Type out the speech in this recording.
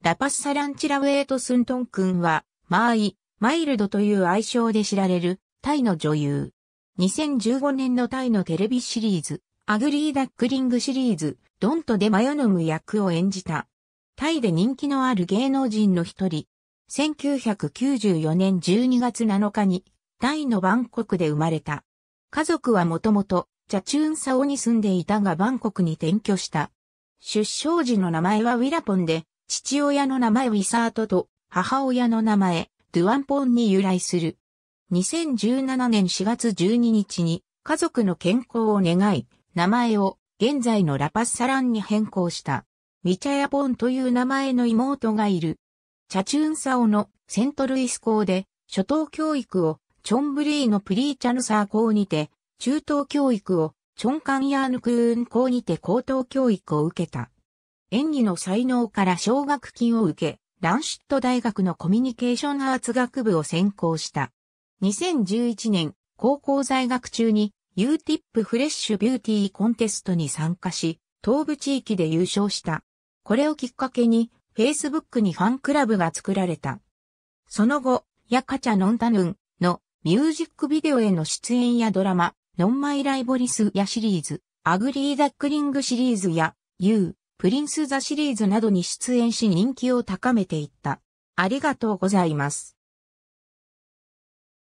ラパッサランチラウェイト・スントン君は、マーイ、マイルドという愛称で知られる、タイの女優。2015年のタイのテレビシリーズ、アグリーダックリングシリーズ、ドントでマヨノム役を演じた。タイで人気のある芸能人の一人。1994年12月7日に、タイのバンコクで生まれた。家族はもともと、チャチューンサオに住んでいたがバンコクに転居した。出生時の名前はウィラポンで、父親の名前ウィサートと母親の名前ドゥアンポンに由来する。2017年4月12日に家族の健康を願い、名前を現在のラパスサランに変更した。ウィチャヤポンという名前の妹がいる。チャチュンサオのセントルイス校で初等教育をチョンブリーのプリーチャヌサー校にて、中等教育をチョンカンヤーヌクーン校にて高等教育を受けた。演技の才能から奨学金を受け、ランシュット大学のコミュニケーションアーツ学部を専攻した。2011年、高校在学中に UTIP フレッシュビューティーコンテストに参加し、東部地域で優勝した。これをきっかけに、Facebook にファンクラブが作られた。その後、ヤカチャ・ノンタヌンのミュージックビデオへの出演やドラマ、ノンマイライボリスやシリーズ、アグリーダックリングシリーズや、You, プリンス・ザ・シリーズなどに出演し人気を高めていった。ありがとうございます。